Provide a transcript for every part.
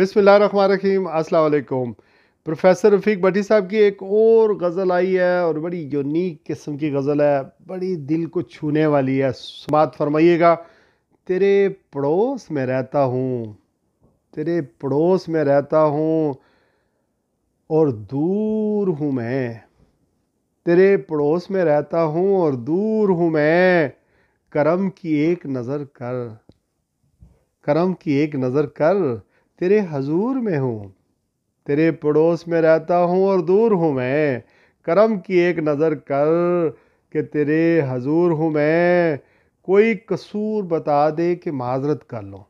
रखीम असलकुम प्रोफेसर रफ़ीक भट्टी साहब की एक और गज़ल आई है और बड़ी यूनिक किस्म की गज़ल है बड़ी दिल को छूने वाली है समात फरमाइएगा तेरे पड़ोस में रहता हूँ तेरे पड़ोस में रहता हूँ और दूर हूँ मैं तेरे पड़ोस में रहता हूँ और दूर हूँ मैं करम की एक नज़र कर करम की एक नज़र कर तेरे हजूर में हूँ तेरे पड़ोस में रहता हूँ और दूर हूँ मैं करम की एक नज़र कर कि तेरे हजूर हूँ मैं कोई कसूर बता दे कि माजरत कर लूँ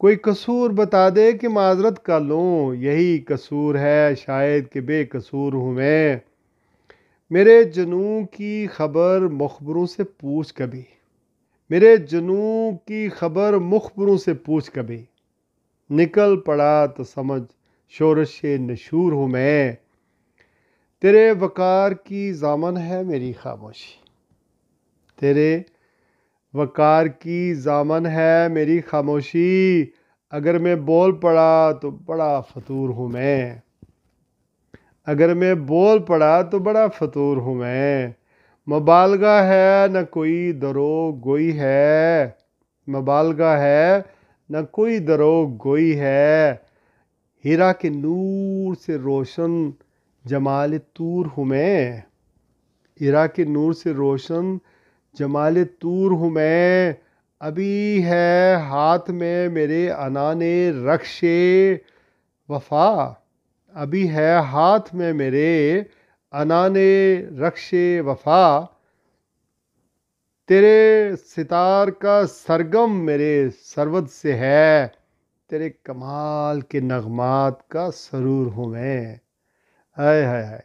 कोई कसूर बता दे कि माजरत कर लूँ यही कसूर है शायद कि बेकसूर हूँ मैं मेरे जनू की खबर मखबरों से पूछ कभी मेरे जनू की खबर मुखबरों से पूछ कभी निकल पड़ा तो समझ शोरश नशूर हूँ मैं तेरे वकार की जामन है मेरी खामोशी तेरे वकार की जामन है मेरी खामोशी अगर मैं बोल पड़ा तो बड़ा फतूर हूँ मैं अगर मैं बोल पड़ा तो बड़ा फतूर हूँ मैं मबालगा है न कोई दरो गोई है मबालगा है न कोई दरो गोई है हीरा के नूर से रोशन जमाल तूर हूँ मैं हीरा के नूर से रोशन जमाल तूर हूँ मैं अभी है हाथ में मेरे अना ने रक्षे वफा अभी है हाथ में मेरे अना ने रक्षे वफा तेरे सितार का सरगम मेरे सरवत से है तेरे कमाल के नगमात का सरूर हूँ मैं हाय हाय हाय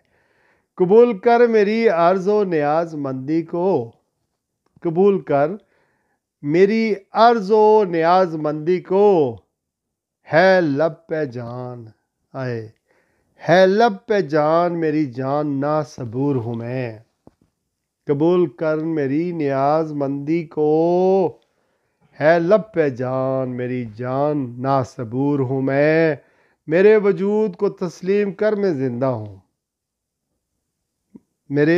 कबूल कर मेरी अर्ज़ व न्याज मंदी को कबूल कर मेरी अर्ज़ व न्याज मंदी को है लब पे जान आए है लब पे जान मेरी जान ना सबूर हूँ मैं कबूल कर मेरी न्याज मंदी को है लब पे जान मेरी जान नासबूर हूँ मैं मेरे वजूद को तस्लीम कर मैं ज़िंदा हूँ मेरे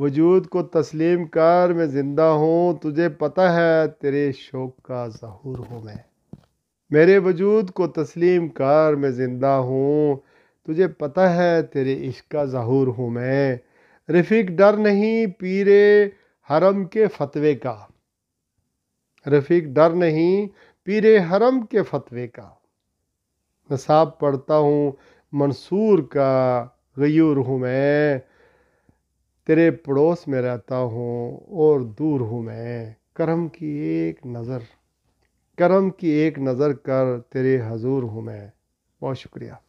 वजूद को तस्लीम कर मैं ज़िंदा हूँ तुझे पता है तेरे शोक का जहूर हूँ मैं मेरे वजूद को तस्लीम कर मैं ज़िंदा हूँ तुझे पता है तेरे इश्क का जहूर हूँ मैं रफ़ीक डर नहीं पीरे हरम के फतवे का रफ़ीक डर नहीं पीरे हरम के फतवे का नसाब पढ़ता हूँ मंसूर का गयूर हूँ मैं तेरे पड़ोस में रहता हूँ और दूर हूँ मैं करम की एक नज़र करम की एक नज़र कर तेरे हजूर हूँ मैं बहुत शुक्रिया